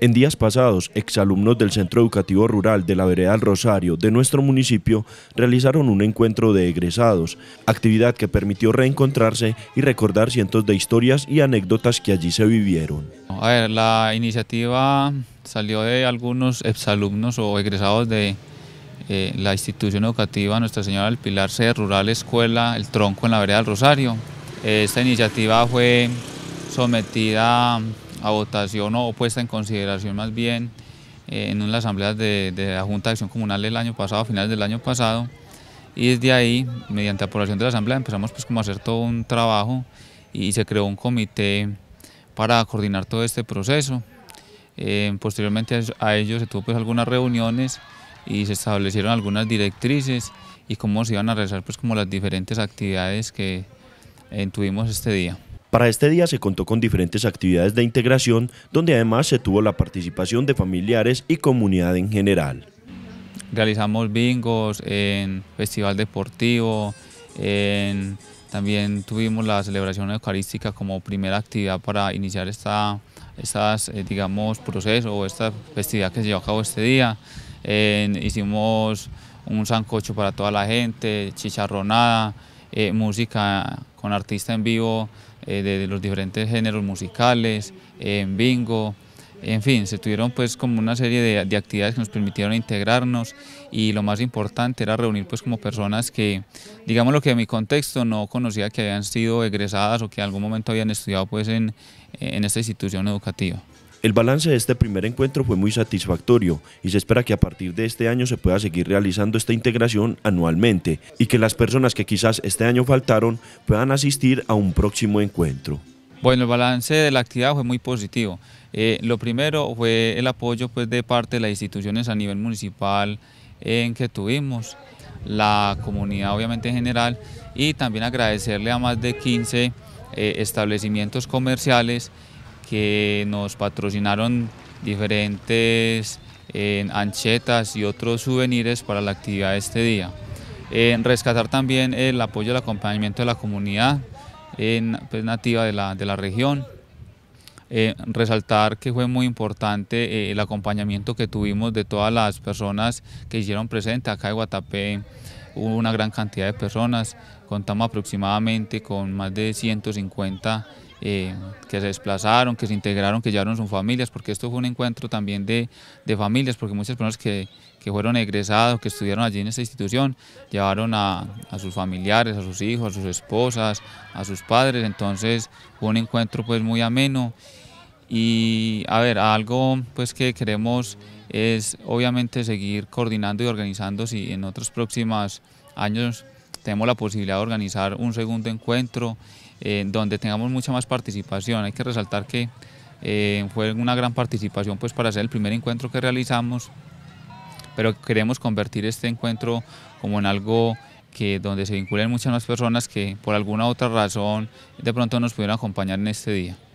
En días pasados, exalumnos del Centro Educativo Rural de la Vereda del Rosario de nuestro municipio realizaron un encuentro de egresados, actividad que permitió reencontrarse y recordar cientos de historias y anécdotas que allí se vivieron. A ver, la iniciativa salió de algunos exalumnos o egresados de eh, la institución educativa Nuestra Señora del Pilar C, Rural Escuela El Tronco en la Vereda del Rosario. Esta iniciativa fue sometida a votación o puesta en consideración más bien eh, en una asambleas de, la Junta de Acción Comunal el año pasado, a finales del año pasado, y desde ahí, mediante aprobación de la asamblea, empezamos pues como a hacer todo un trabajo y se creó un comité para coordinar todo este proceso. Eh, posteriormente a ello se tuvo pues algunas reuniones y se establecieron algunas directrices y cómo se iban a realizar pues como las diferentes actividades que eh, tuvimos este día. Para este día se contó con diferentes actividades de integración, donde además se tuvo la participación de familiares y comunidad en general. Realizamos bingos en festival deportivo, también tuvimos la celebración eucarística como primera actividad para iniciar esta, estas, eh, digamos, proceso o esta festividad que se llevó a cabo este día. hicimos un sancocho para toda la gente, chicharronada, eh, música con artista en vivo eh, de, los diferentes géneros musicales, eh, en bingo, en fin, se tuvieron pues como una serie de, actividades que nos permitieron integrarnos y lo más importante era reunir pues como personas que, digamos lo que en mi contexto no conocía que habían sido egresadas o que en algún momento habían estudiado pues en esta institución educativa. El balance de este primer encuentro fue muy satisfactorio y se espera que a partir de este año se pueda seguir realizando esta integración anualmente y que las personas que quizás este año faltaron puedan asistir a un próximo encuentro. Bueno, el balance de la actividad fue muy positivo. Eh, lo primero fue el apoyo pues, de parte de las instituciones a nivel municipal en que tuvimos, la comunidad obviamente en general y también agradecerle a más de 15 eh, establecimientos comerciales que nos patrocinaron diferentes eh, anchetas y otros souvenirs para la actividad de este día. Eh, rescatar también el apoyo y el acompañamiento de la comunidad pues, nativa de la, región. Eh, resaltar que fue muy importante el acompañamiento que tuvimos de todas las personas que hicieron presente acá en Guatapé. Hubo una gran cantidad de personas, contamos aproximadamente con más de 150 eh, que se desplazaron, que se integraron, que llevaron sus familias, porque esto fue un encuentro también de, de familias, porque muchas personas que, que, fueron egresados, que estudiaron allí en esta institución, llevaron a, a, sus familiares, a sus hijos, a sus esposas, a sus padres, entonces fue un encuentro pues muy ameno y a ver, algo pues que queremos es obviamente seguir coordinando y organizando si en otros próximos años tenemos la posibilidad de organizar un segundo encuentro eh, donde tengamos mucha más participación. Hay que resaltar que eh, fue una gran participación pues, para ser el primer encuentro que realizamos, pero queremos convertir este encuentro como en algo que donde se vinculen muchas más personas que por alguna otra razón de pronto nos pudieron acompañar en este día.